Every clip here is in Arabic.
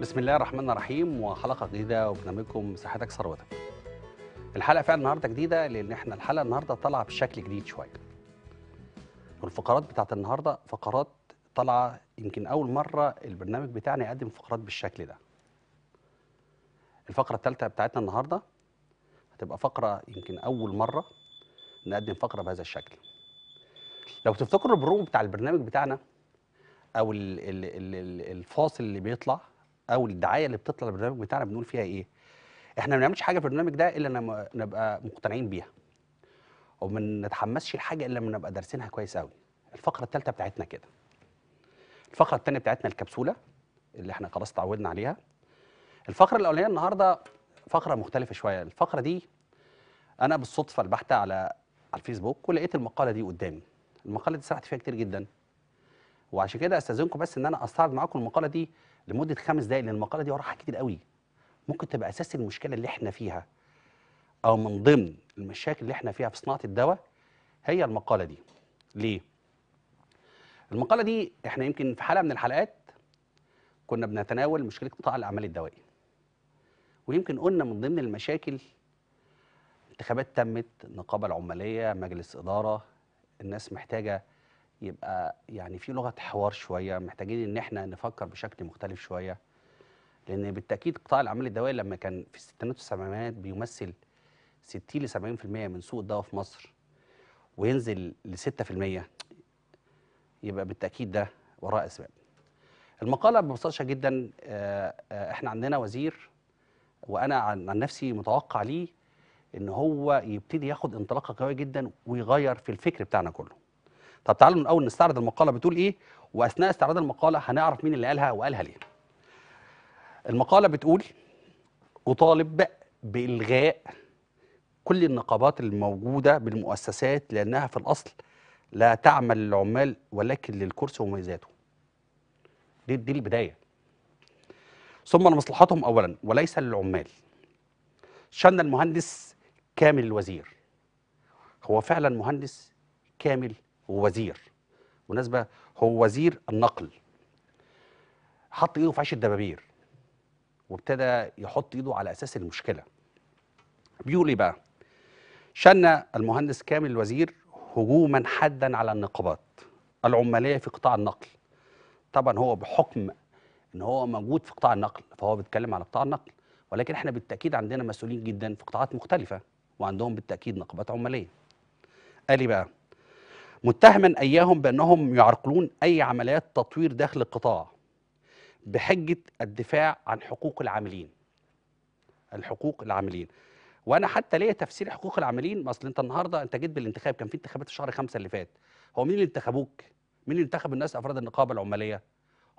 بسم الله الرحمن الرحيم وحلقه جديده وبرنامجكم صحتك ثروتك. الحلقه فعلا النهارده جديده لان احنا الحلقه النهارده طالعه بشكل جديد شويه. والفقرات بتاعت النهارده فقرات طالعه يمكن اول مره البرنامج بتاعنا يقدم فقرات بالشكل ده. الفقره الثالثه بتاعتنا النهارده هتبقى فقره يمكن اول مره نقدم فقره بهذا الشكل. لو تفتكروا البرومو بتاع البرنامج بتاعنا او الفاصل اللي بيطلع او الدعايه اللي بتطلع للبرنامج بتاعنا بنقول فيها ايه احنا ما بنعملش حاجه في البرنامج ده الا لما نبقى مقتنعين بيها وما نتحمسش لحاجه الا لما نبقى دارسينها كويس قوي الفقره الثالثه بتاعتنا كده الفقره الثانيه بتاعتنا الكبسوله اللي احنا خلاص اتعودنا عليها الفقره الاولانيه النهارده فقره مختلفه شويه الفقره دي انا بالصدفه البحثه على على الفيسبوك ولقيت المقاله دي قدامي المقاله دي سرحت فيها كتير جدا وعشان كده استاذنكم بس ان انا استعرض معاكم المقاله دي لمده خمس دقائق لان المقاله دي وراها كتير قوي ممكن تبقى اساس المشكله اللي احنا فيها او من ضمن المشاكل اللي احنا فيها في صناعه الدواء هي المقاله دي ليه المقاله دي احنا يمكن في حلقه من الحلقات كنا بنتناول مشكله قطاع الاعمال الدوائي ويمكن قلنا من ضمن المشاكل انتخابات تمت نقابه العماليه مجلس اداره الناس محتاجه يبقى يعني في لغه حوار شويه محتاجين ان احنا نفكر بشكل مختلف شويه لان بالتاكيد قطاع الاعمال الدوائي لما كان في الستينات والسبعينات بيمثل 60 ل 70% من سوق الدواء في مصر وينزل ل 6% يبقى بالتاكيد ده وراه اسباب. المقاله ببساطه جدا آه، آه، احنا عندنا وزير وانا عن نفسي متوقع ليه ان هو يبتدي ياخد انطلاقه قويه جدا ويغير في الفكر بتاعنا كله. طب تعالوا من الاول نستعرض المقاله بتقول ايه واثناء استعراض المقاله هنعرف مين اللي قالها وقالها ليه المقاله بتقول اطالب بالغاء كل النقابات الموجوده بالمؤسسات لانها في الاصل لا تعمل للعمال ولكن للكرسي ومميزاته دي دي البدايه ثم لمصلحتهم اولا وليس للعمال شن المهندس كامل الوزير هو فعلا مهندس كامل ووزير مناسبة هو وزير النقل حط ايده في عيش الدبابير وابتدى يحط ايده على اساس المشكله بيقول ايه بقى شن المهندس كامل الوزير هجوما حادا على النقابات العماليه في قطاع النقل طبعا هو بحكم ان هو موجود في قطاع النقل فهو بيتكلم على قطاع النقل ولكن احنا بالتاكيد عندنا مسؤولين جدا في قطاعات مختلفه وعندهم بالتاكيد نقابات عماليه قال ايه بقى متهما اياهم بانهم يعرقلون اي عمليات تطوير داخل القطاع بحجه الدفاع عن حقوق العاملين الحقوق العاملين وانا حتى ليا تفسير حقوق العاملين اصل انت النهارده انت جيت بالانتخاب كان في انتخابات الشهر خمسة اللي فات هو مين اللي انتخبوك مين اللي انتخب الناس افراد النقابه العماليه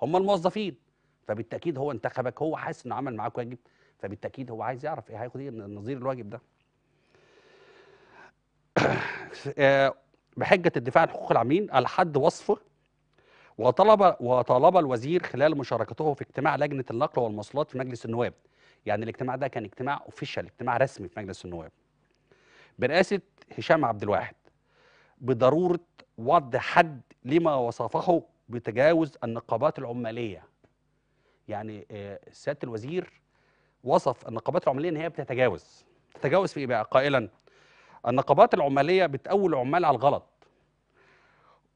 هم الموظفين فبالتاكيد هو انتخبك هو حاسس انه عمل معاك واجب فبالتاكيد هو عايز يعرف ايه هياخد ايه نظير الواجب ده آه، بحجه الدفاع عن حقوق العاملين على حد وصفه وطلب وطالب الوزير خلال مشاركته في اجتماع لجنه النقل والمواصلات في مجلس النواب يعني الاجتماع ده كان اجتماع اوفيشال اجتماع رسمي في مجلس النواب برئاسه هشام عبد الواحد بضروره وضع حد لما وصفه بتجاوز النقابات العماليه يعني آه، سياده الوزير وصف النقابات العماليه ان هي بتتجاوز تتجاوز في ايه بقى قائلا النقابات العماليه بتقول العمال على الغلط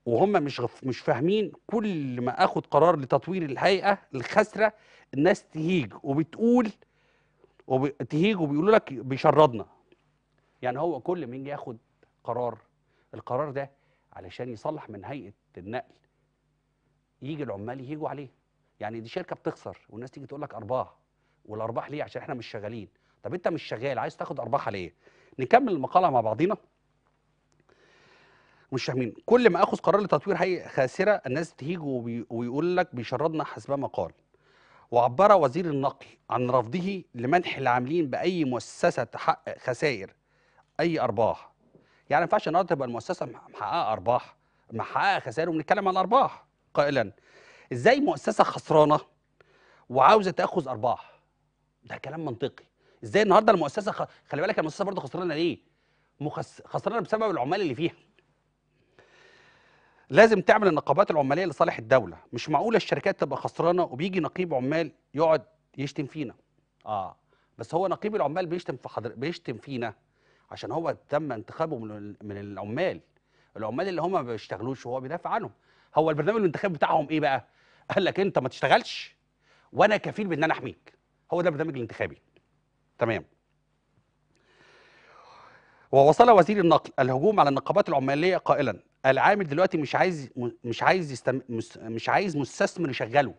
وهم مش غف مش فاهمين كل ما اخد قرار لتطوير الهيئه الخاسره الناس تهيج وبتقول تهيج وبيقولوا لك بيشردنا يعني هو كل ما يجي ياخد قرار القرار ده علشان يصلح من هيئه النقل يجي العمال يهيجوا عليه يعني دي شركه بتخسر والناس تيجي تقول لك ارباح والارباح ليه عشان احنا مش شغالين طب انت مش شغال عايز تاخد ارباح ليه نكمل المقاله مع بعضينا مش فاهمين كل ما اخذ قرار لتطوير هيئه خاسره الناس تهيج ويقول لك بيشردنا حسب ما قال وعبر وزير النقل عن رفضه لمنح العاملين باي مؤسسه تحقق خسائر اي ارباح يعني ما ينفعش النهارده تبقى المؤسسه محققه ارباح محققه خسائر وبنتكلم عن الارباح قائلا ازاي مؤسسه خسرانه وعاوزه تاخذ ارباح ده كلام منطقي ازاي النهارده المؤسسه خ... خلي بالك المؤسسه برضه خسرانه ليه مخس... خسرانه بسبب العمال اللي فيها لازم تعمل النقابات العماليه لصالح الدوله مش معقوله الشركات تبقى خسرانه وبيجي نقيب عمال يقعد يشتم فينا اه بس هو نقيب العمال بيشتم في حضر... بيشتم فينا عشان هو تم انتخابه من من العمال العمال اللي هم ما بيشتغلوش وهو بيدافع عنهم هو البرنامج الانتخابي بتاعهم ايه بقى قال لك انت ما تشتغلش وانا كفيل بان انا احميك هو ده البرنامج الانتخابي تمام ووصل وزير النقل الهجوم على النقابات العماليه قائلا العامل دلوقتي مش عايز مش عايز يستم... مش عايز مستثمر يشغله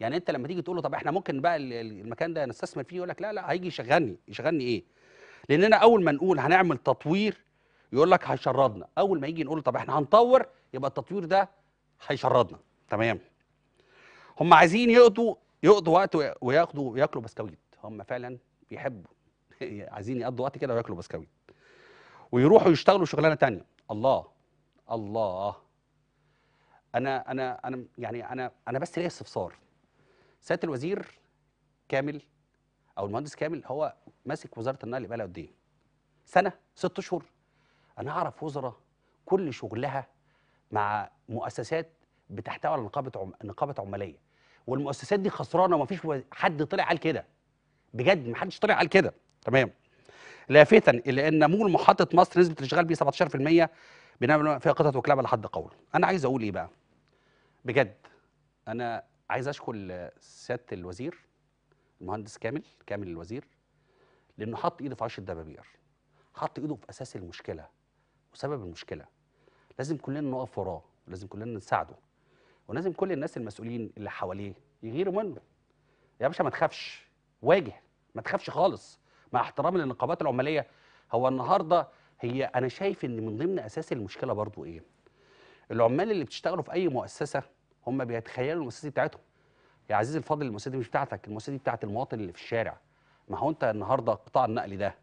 يعني انت لما تيجي تقول له طب احنا ممكن بقى المكان ده نستثمر فيه يقول لك لا لا هيجي يشغلني يشغلني ايه لاننا اول ما نقول هنعمل تطوير يقول لك هيشردنا اول ما يجي نقول طب احنا هنطور يبقى التطوير ده هيشردنا تمام هم عايزين يقضوا يقضوا وقت وياخدوا وياكلوا بسكويت هم فعلا يحبوا عايزين يقضوا وقت كده وياكلوا بسكويت ويروحوا يشتغلوا شغلانه تانية الله الله انا انا انا يعني انا انا بس ليا استفسار سياده الوزير كامل او المهندس كامل هو ماسك وزاره النقل بقى قد ايه سنه ست اشهر انا اعرف وزراء كل شغلها مع مؤسسات بتحتوي على نقابه عم... نقابه عماليه والمؤسسات دي خسرانه ومفيش حد طلع قال كده بجد محدش طلع قال كده تمام لافتا الى ان نمو محطه مصر نسبه الاشغال بيه 17% بناء فيها قطط وكلاب على حد قول انا عايز اقول ايه بقى بجد انا عايز اشكر سياده الوزير المهندس كامل كامل الوزير لانه حط ايده في عش الدبابير حط ايده في اساس المشكله وسبب المشكله لازم كلنا نقف وراه ولازم كلنا نساعده ولازم كل الناس المسؤولين اللي حواليه يغيروا منه يا باشا ما تخافش واجه ما تخافش خالص مع احترامي للنقابات العماليه هو النهارده هي انا شايف ان من ضمن اساس المشكله برضو ايه العمال اللي بتشتغلوا في اي مؤسسه هم بيتخيلوا المؤسسه بتاعتهم يا عزيزي الفاضل المؤسسه دي مش بتاعتك المؤسسه دي بتاعت المواطن اللي في الشارع ما هو انت النهارده قطاع النقل ده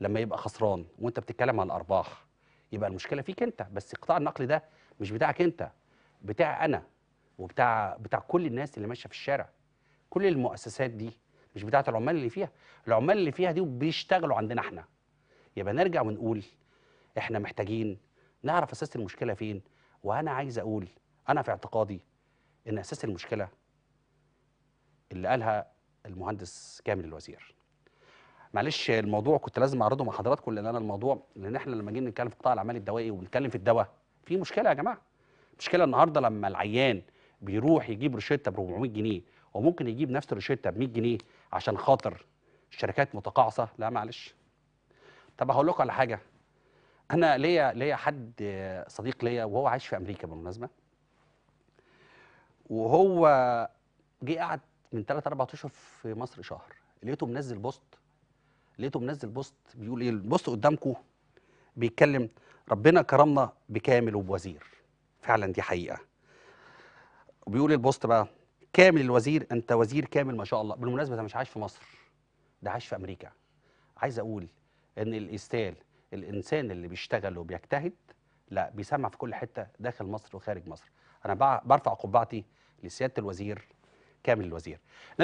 لما يبقى خسران وانت بتتكلم عن الارباح يبقى المشكله فيك انت بس قطاع النقل ده مش بتاعك انت بتاع انا وبتاع بتاع كل الناس اللي ماشيه في الشارع كل المؤسسات دي مش بتاعت العمال اللي فيها العمال اللي فيها دي بيشتغلوا عندنا احنا يبقى نرجع ونقول احنا محتاجين نعرف اساس المشكله فين وانا عايز اقول انا في اعتقادي ان اساس المشكله اللي قالها المهندس كامل الوزير معلش الموضوع كنت لازم اعرضه مع حضراتكم لان انا الموضوع لان احنا لما جينا نتكلم في قطاع الاعمال الدوائي وبنتكلم في الدواء في مشكله يا جماعه مشكله النهارده لما العيان بيروح يجيب روشته ب 400 جنيه وممكن يجيب نفس الروشته ب 100 جنيه عشان خاطر الشركات متقاعصه لا معلش طب هقول لكم على حاجه انا ليا ليا حد صديق ليا وهو عايش في امريكا بالمناسبه وهو جه قعد من 3 4 اشهر في مصر شهر لقيته منزل بوست لقيته منزل بوست بيقول ايه البوست قدامكم بيتكلم ربنا كرمنا بكامل وبوزير فعلا دي حقيقه بيقول إيه البوست بقى كامل الوزير انت وزير كامل ما شاء الله بالمناسبه ده مش عايش في مصر ده عايش في امريكا عايز اقول ان الاستال الانسان اللي بيشتغل وبيجتهد لا بيسمع في كل حته داخل مصر وخارج مصر انا برفع قبعتي لسياده الوزير كامل الوزير